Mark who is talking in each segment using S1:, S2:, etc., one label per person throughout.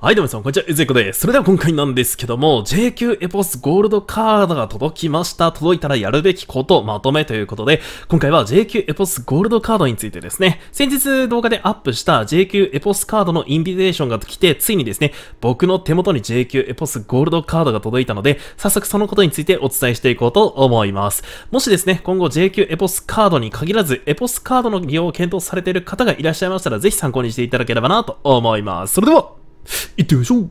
S1: はい、どうも皆さん、こんにちは、ゆずいこです。それでは今回なんですけども、JQ エポスゴールドカードが届きました。届いたらやるべきこと、まとめということで、今回は JQ エポスゴールドカードについてですね、先日動画でアップした JQ エポスカードのインビテーションが来て、ついにですね、僕の手元に JQ エポスゴールドカードが届いたので、早速そのことについてお伝えしていこうと思います。もしですね、今後 JQ エポスカードに限らず、エポスカードの利用を検討されている方がいらっしゃいましたら、ぜひ参考にしていただければなと思います。それでは行ってみましょう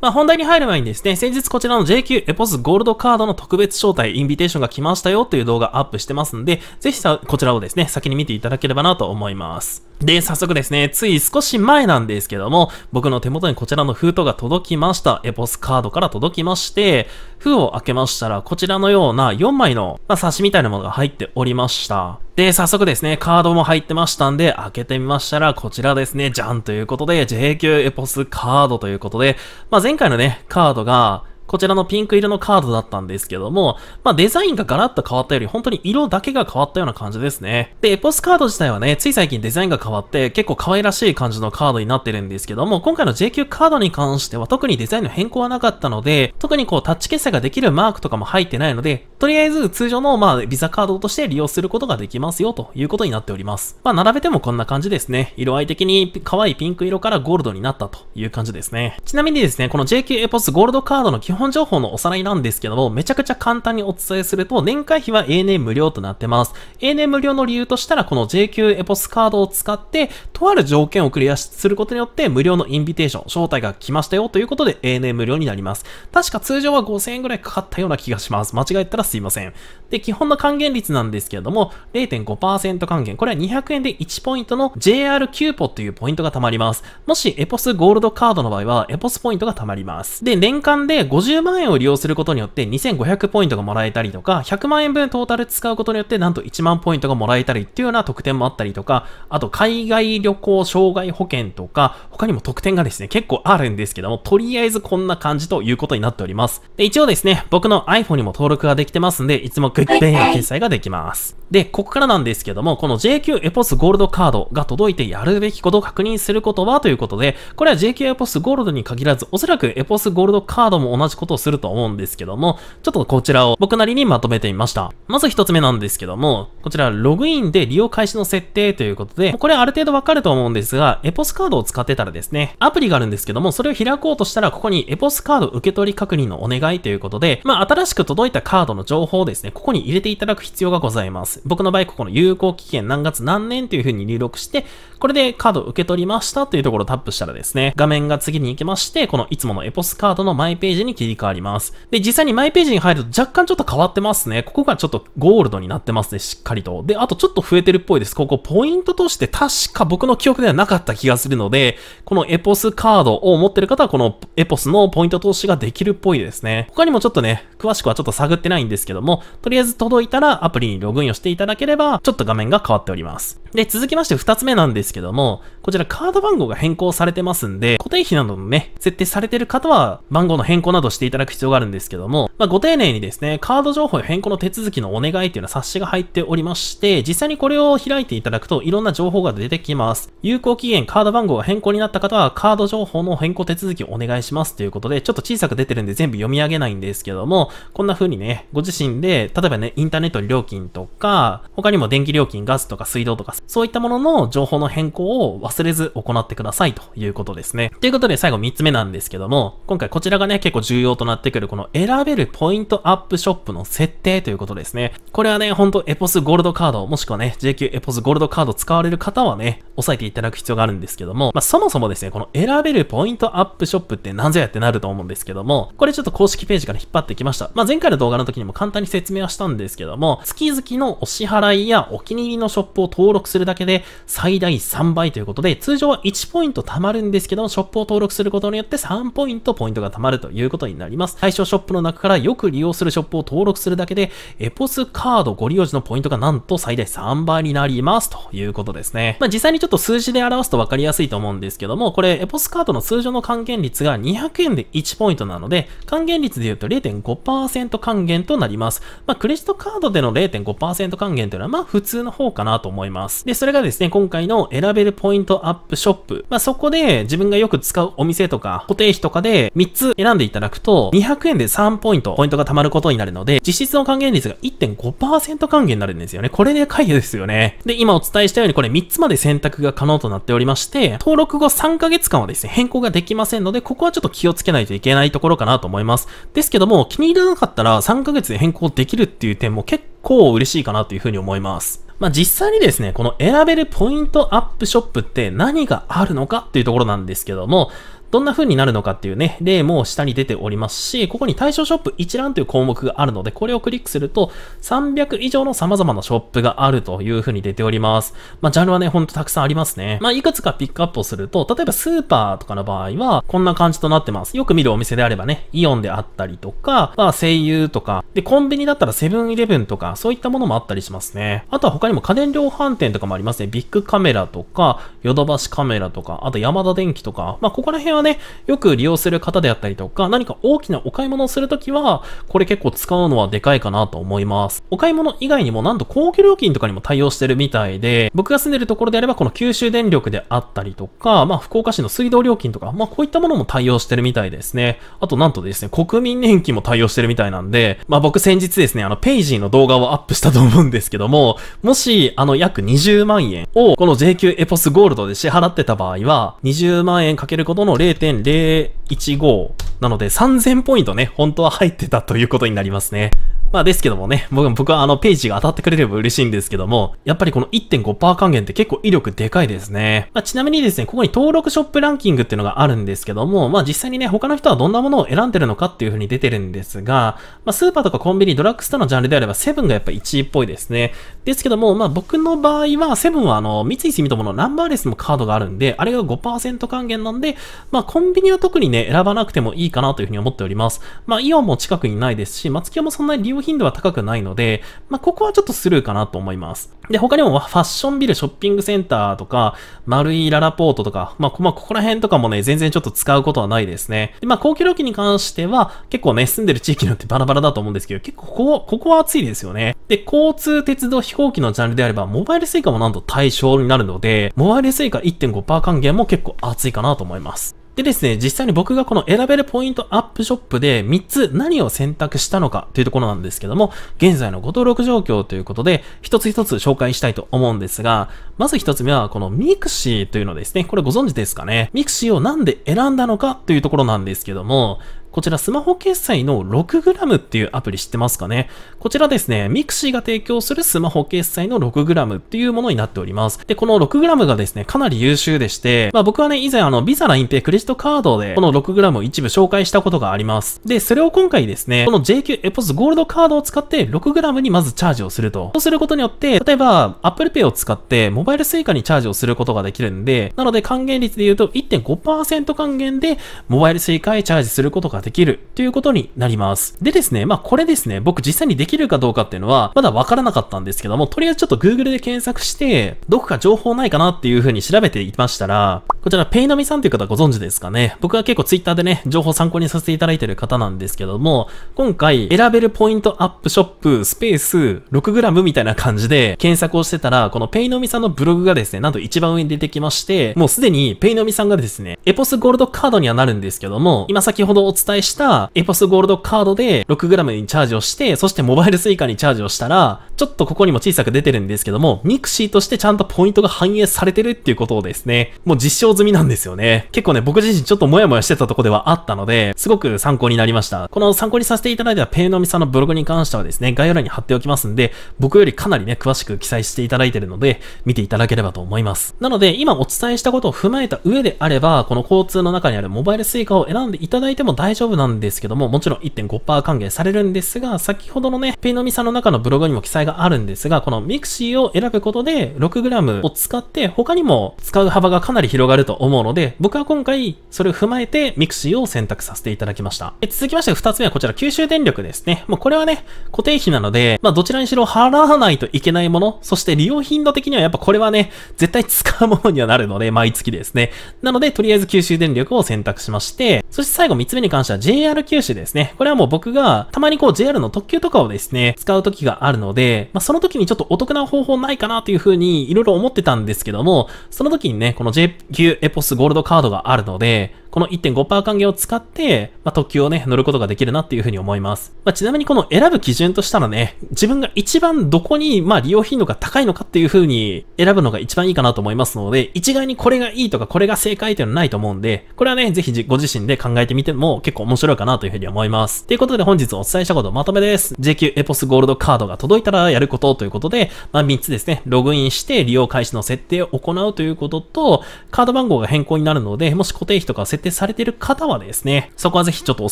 S1: まあ、本題に入る前にですね、先日こちらの JQ エポスゴールドカードの特別招待、インビテーションが来ましたよという動画アップしてますんで、ぜひさ、こちらをですね、先に見ていただければなと思います。で、早速ですね、つい少し前なんですけども、僕の手元にこちらの封筒が届きました。エポスカードから届きまして、封を開けましたら、こちらのような4枚の、まあ、冊子みたいなものが入っておりました。で、早速ですね、カードも入ってましたんで、開けてみましたら、こちらですね、じゃんということで、JQ エポスカードということで、まあ、前回のね、カードが、こちらのピンク色のカードだったんですけども、まあ、デザインがガラッと変わったより、本当に色だけが変わったような感じですね。で、エポスカード自体はね、つい最近デザインが変わって、結構可愛らしい感じのカードになってるんですけども、今回の JQ カードに関しては特にデザインの変更はなかったので、特にこうタッチ決済ができるマークとかも入ってないので、とりあえず通常のまあ、ビザカードとして利用することができますよということになっております。まあ、並べてもこんな感じですね。色合い的に可愛いピンク色からゴールドになったという感じですね。ちなみにですね、この JQ エポスゴールドカードの基本本情報のおさらいなんですけども、めちゃくちゃ簡単にお伝えすると、年会費は永年無料となってます。ANA 無料の理由としたら、この JQ エポスカードを使って、とある条件をクリアすることによって、無料のインビテーション、招待が来ましたよということで、ANA 無料になります。確か通常は5000円ぐらいかかったような気がします。間違えたらすいません。で、基本の還元率なんですけれども、0.5%還元。これは200円で1ポイントの JR キューポというポイントが貯まります。もし、エポスゴールドカードの場合は、エポスポイントが貯まります。で、年間で50万円を利用することによって2500ポイントがもらえたりとか、100万円分トータル使うことによってなんと1万ポイントがもらえたりっていうような特典もあったりとか、あと海外旅行障害保険とか、他にも特典がですね、結構あるんですけども、とりあえずこんな感じということになっております。で、一応ですね、僕の iPhone にも登録ができてますんで、いつもグックペイの決済ができます。で、ここからなんですけども、この JQ エポスゴールドカードが届いてやるべきことを確認することはということで、これは JQ エポスゴールドに限らず、おそらくエポスゴールドカードも同じじことをすると思うんですけども、ちょっとこちらを僕なりにまとめてみました。まず一つ目なんですけども、こちらログインで利用開始の設定ということで、これある程度わかると思うんですが、エポスカードを使ってたらですね、アプリがあるんですけども、それを開こうとしたら、ここにエポスカード受け取り確認のお願いということで、まあ、新しく届いたカードの情報をですね、ここに入れていただく必要がございます。僕の場合、ここの有効期限何月何年という風に入力して、これでカードを受け取りましたというところをタップしたらですね、画面が次に行きまして、このいつものエポスカードのマイページに切り替わります。で、実際にマイページに入ると若干ちょっと変わってますね。ここがちょっとゴールドになってますね、しっかりと。で、あとちょっと増えてるっぽいです。ここポイントとして確か僕の記憶ではなかった気がするので、このエポスカードを持ってる方はこのエポスのポイント投資ができるっぽいですね。他にもちょっとね、詳しくはちょっと探ってないんですけども、とりあえず届いたらアプリにログインをしていただければ、ちょっと画面が変わっております。で、続きまして2つ目なんですけども、こちらカード番号が変更されてますんで、固定費などのね、設定されてる方は番号の変更などしていただく必要があるんですけども、まあ、ご丁寧にですね、カード情報変更の手続きのお願いっていうような冊子が入っておりまして、実際にこれを開いていただくといろんな情報が出てきます。有効期限、カード番号が変更になった方は、カード情報の変更手続きをお願いしますということで、ちょっと小さく出てるんで全部読み上げないんですけども、こんな風にね、ご自身で、例えばね、インターネット料金とか、他にも電気料金、ガスとか水道とかそういったものの情報の変更を忘れず行ってくださいということですね。ということで最後3つ目なんですけども、今回こちらがね、結構重要となってくるこの選べるポイントアップショップの設定ということですね。これはね、ほんとエポスゴールドカード、もしくはね、JQ エポスゴールドカード使われる方はね、押さえていただく必要があるんですけども、まあ、そもそもですね、この選べるポイントアップショップって何ぞやってなると思うんですけども、これちょっと公式ページから引っ張ってきました。まあ、前回の動画の時にも簡単に説明はしたんですけども、月々のお支払いやお気に入りのショップを登録するだけで最大3倍ということで、通常は1ポイント貯まるんですけど、ショップを登録することによって3ポイントポイントが貯まるということになります。対象ショップの中からよく利用するショップを登録するだけで、エポスカードご利用時のポイントがなんと最大3倍になりますということですね。まあ、実際にちょっと数字で表すと分かりやすいと思うんですけども、これエポスカードの通常の還元率が200円で1ポイントなので、還元率で言うと0.5%還元となります。まあ、クレジットカードでの0.5%還元というのはまあ普通の方かなと思います。で、それがですね、今回の選べるポイントアップショップ。まあ、そこで自分がよく使うお店とか、固定費とかで3つ選んでいただくと、200円で3ポイント、ポイントが貯まることになるので、実質の還元率が1.5%還元になるんですよね。これで解除ですよね。で、今お伝えしたようにこれ3つまで選択が可能となっておりまして、登録後3ヶ月間はですね、変更ができませんので、ここはちょっと気をつけないといけないところかなと思います。ですけども、気に入らなかったら3ヶ月で変更できるっていう点も結構嬉しいかなというふうに思います。まあ、実際にですね、この選べるポイントアップショップって何があるのかっていうところなんですけども、どんな風になるのかっていうね、例も下に出ておりますし、ここに対象ショップ一覧という項目があるので、これをクリックすると、300以上の様々なショップがあるという風に出ております。まあ、ジャンルはね、ほんとたくさんありますね。まあ、いくつかピックアップをすると、例えばスーパーとかの場合は、こんな感じとなってます。よく見るお店であればね、イオンであったりとか、まあ、声優とか、で、コンビニだったらセブンイレブンとか、そういったものもあったりしますね。あとは他にも家電量販店とかもありますね。ビッグカメラとか、ヨドバシカメラとか、あとヤマダ電機とか、まあ、ここら辺はね、よく利用する方であったりとか、何か大きなお買い物をするときは、これ結構使うのはでかいかなと思います。お買い物以外にも、なんと公共料金とかにも対応してるみたいで、僕が住んでるところであれば、この九州電力であったりとか、まあ、福岡市の水道料金とか、まあ、こういったものも対応してるみたいですね。あと、なんとですね、国民年金も対応してるみたいなんで、まあ、僕先日ですね、あの、ペイジーの動画をアップしたと思うんですけども、もし、あの、約20万円を、この JQ エポスゴールドで支払ってた場合は、20万円かけることの0 0.015なので3000ポイントね、本当は入ってたということになりますね。まあですけどもね、僕僕はあのページが当たってくれれば嬉しいんですけども、やっぱりこの1.5%還元って結構威力でかいですね。まあちなみにですね、ここに登録ショップランキングっていうのがあるんですけども、まあ実際にね、他の人はどんなものを選んでるのかっていう風に出てるんですが、まあスーパーとかコンビニ、ドラッグストアのジャンルであればセブンがやっぱ1位っぽいですね。ですけども、まあ僕の場合は、セブンはあの、三井住友のナンバーレスもカードがあるんで、あれが5%還元なんで、まあコンビニは特にね、選ばなくてもいいかなという風に思っております。まあイオンも近くにないですし、松木屋もそんなに利用頻度は高くないので、まあ、ここはちょっとスルーかなと思います。で、他にもファッションビル、ショッピングセンターとか、丸いララポートとか、まあ、まあ、ここら辺とかもね、全然ちょっと使うことはないですね。で、まあ、公共料金に関しては、結構ね、住んでる地域によってバラバラだと思うんですけど、結構ここ、ここは暑いですよね。で、交通、鉄道、飛行機のジャンルであれば、モバイル suica もなんと対象になるので、モバイル suica1.5% 還元も結構熱いかなと思います。でですね、実際に僕がこの選べるポイントアップショップで3つ何を選択したのかというところなんですけども、現在のご登録状況ということで、一つ一つ紹介したいと思うんですが、まず一つ目はこのミクシーというのですね、これご存知ですかね。ミクシーをなんで選んだのかというところなんですけども、こちらスマホ決済の 6g っていうアプリ知ってますかねこちらですね、ミクシーが提供するスマホ決済の 6g っていうものになっております。で、この 6g がですね、かなり優秀でして、まあ僕はね、以前あの、ビザラインペイクレジットカードでこの 6g を一部紹介したことがあります。で、それを今回ですね、この JQ エポスゴールドカードを使って 6g にまずチャージをすると。そうすることによって、例えば Apple Pay を使ってモバイル Suica にチャージをすることができるんで、なので還元率で言うと1.5%還元でモバイル Suica へチャージすることがができるということになります。でですね、まあこれですね、僕実際にできるかどうかっていうのはまだわからなかったんですけども、とりあえずちょっと Google で検索して、どこか情報ないかなっていう風に調べていましたら、こちらペイのみさんという方ご存知ですかね。僕は結構 Twitter でね、情報参考にさせていただいてる方なんですけども、今回選べるポイントアップショップスペース 6g みたいな感じで検索をしてたら、このペイのみさんのブログがですね、なんと一番上に出てきまして、もうすでにペイのみさんがですね、エポスゴールドカードにはなるんですけども、今先ほどお伝載したエポスゴールドカードで 6g にチャージをして、そしてモバイル suica にチャージをしたら、ちょっとここにも小さく出てるんですけども、ミクシーとしてちゃんとポイントが反映されてるっていうことをですね、もう実証済みなんですよね。結構ね、僕自身ちょっとモヤモヤしてたとこではあったので、すごく参考になりました。この参考にさせていただいたペイノミさんのブログに関してはですね、概要欄に貼っておきますんで、僕よりかなりね、詳しく記載していただいてるので、見ていただければと思います。なので、今お伝えしたことを踏まえた上であれば、この交通の中にあるモバイル suica を選んでいただいても大丈夫丈夫なんですけども、もちろん1.5%還元されるんですが、先ほどのね、ペイノミさんの中のブログにも記載があるんですが、このミクシーを選ぶことで 6g を使って他にも使う幅がかなり広がると思うので、僕は今回それを踏まえてミクシーを選択させていただきました。え続きまして2つ目はこちら九州電力ですね。もうこれはね、固定費なので、まあどちらにしろ払わないといけないもの、そして利用頻度的にはやっぱこれはね、絶対使うものにはなるので、毎月ですね。なので、とりあえず九州電力を選択しまして、そして最後3つ目に関してして JR 九州ですね。これはもう僕がたまにこう JR の特急とかをですね、使う時があるので、まあ、その時にちょっとお得な方法ないかなというふうにいろいろ思ってたんですけども、その時にね、この JQ エポスゴールドカードがあるので、この1.5%還元を使って、まあ、特急をね、乗ることができるなっていうふうに思います。まあ、ちなみにこの選ぶ基準としたらね、自分が一番どこに、まあ、利用頻度が高いのかっていうふうに選ぶのが一番いいかなと思いますので、一概にこれがいいとかこれが正解というのはないと思うんで、これはね、ぜひご自身で考えてみても結構面白いかなというふうに思います。ということで本日お伝えしたことまとめです。JQ エポスゴールドカードが届いたらやることということで、まあ、3つですね、ログインして利用開始の設定を行うということと、カード番号が変更になるので、もし固定費とか設定設定されている方はですね、そこはぜひちょっと押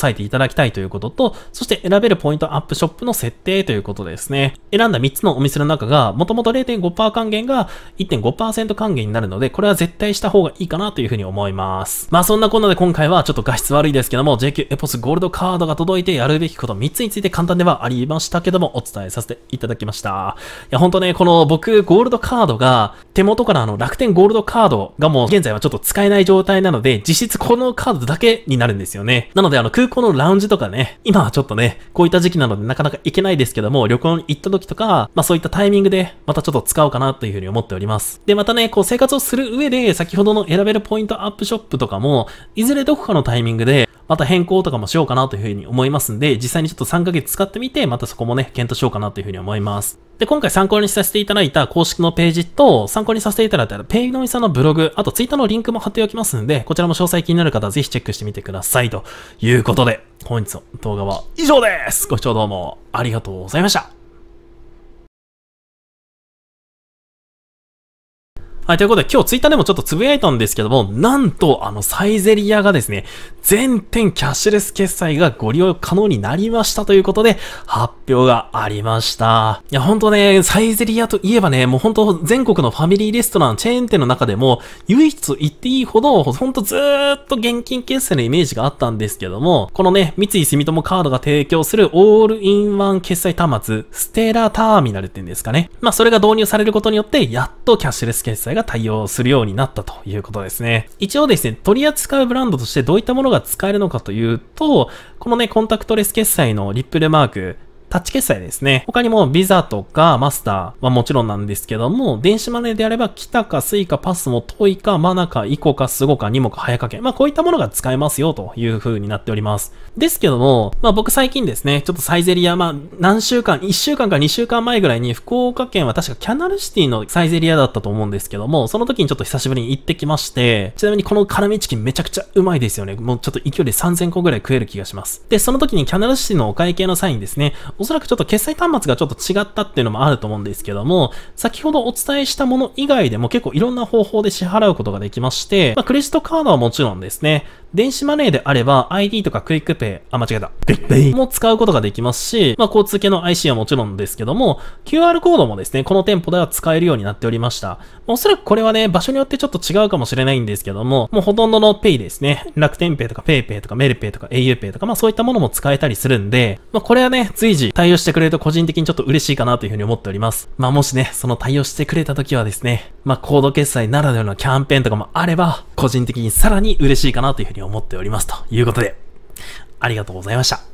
S1: さえていただきたいということと、そして選べるポイントアップショップの設定ということですね。選んだ3つのお店の中が、もともと0.5%還元が1.5%還元になるので、これは絶対した方がいいかなというふうに思います。まあそんなこんなで今回はちょっと画質悪いですけども、JQ エポスゴールドカードが届いてやるべきこと3つについて簡単ではありましたけども、お伝えさせていただきました。いや、本当ね、この僕、ゴールドカードが、手元からあの楽天ゴールドカードがもう現在はちょっと使えない状態なので、実質こののカードだけになるんですよね。なので、あの、空港のラウンジとかね、今はちょっとね、こういった時期なのでなかなか行けないですけども、旅行に行った時とか、まあそういったタイミングで、またちょっと使おうかなというふうに思っております。で、またね、こう生活をする上で、先ほどの選べるポイントアップショップとかも、いずれどこかのタイミングで、また変更とかもしようかなというふうに思いますんで、実際にちょっと3ヶ月使ってみて、またそこもね、検討しようかなというふうに思います。で、今回参考にさせていただいた公式のページと、参考にさせていただいたペイノミさんのブログ、あとツイッターのリンクも貼っておきますので、こちらも詳細気になる方はぜひチェックしてみてください。ということで、本日の動画は以上ですご視聴どうもありがとうございました。はい、ということで今日ツイッターでもちょっとつぶやいたんですけども、なんとあのサイゼリアがですね、全店キャッシュレス決済がご利用可能になりましたということで、発表がありました。いや、ほんとね、サイゼリアといえばね、もうほんと全国のファミリーレストラン、チェーン店の中でも、唯一行言っていいほど、ほんとずーっと現金決済のイメージがあったんですけども、このね、三井住友カードが提供するオールインワン決済端末、ステラターミナルって言うんですかね。まあ、それが導入されることによって、やっとキャッシュレス決済がが対応するようになったということですね。一応ですね、取り扱うブランドとしてどういったものが使えるのかというと、このね、コンタクトレス決済のリップルマーク、タッチ決済ですね。他にもビザとかマスターはもちろんなんですけども、電子マネーであれば、キタかスイカ、パスもトイか、マナか、イコか、スゴか、ニモか、早かけ。まあ、こういったものが使えますよという風になっております。ですけども、まあ、僕最近ですね、ちょっとサイゼリア、まあ、何週間、1週間か2週間前ぐらいに、福岡県は確かキャナルシティのサイゼリアだったと思うんですけども、その時にちょっと久しぶりに行ってきまして、ちなみにこの辛味チキンめちゃくちゃうまいですよね。もうちょっと勢いで3000個ぐらい食える気がします。で、その時にキャナルシティのお会計の際にですね、おそらくちょっと決済端末がちょっと違ったっていうのもあると思うんですけども、先ほどお伝えしたもの以外でも結構いろんな方法で支払うことができまして、まあ、クレジットカードはもちろんですね、電子マネーであれば ID とかクイックペイ、あ、間違えた。クイックペイも使うことができますし、まあ交通系の IC はもちろんですけども、QR コードもですね、この店舗では使えるようになっておりました。おそらくこれはね、場所によってちょっと違うかもしれないんですけども、もうほとんどのペイですね、楽天ペイとかペイペイとかメルペイとか au ペイとか、まあそういったものも使えたりするんで、まあこれはね、随時対応してくれると個人的にちょっと嬉しいかなというふうに思っております。まあもしね、その対応してくれた時はですね、まあコード決済ならではのキャンペーンとかもあれば、個人的にさらに嬉しいかなというふうに思っておりますということで、ありがとうございました。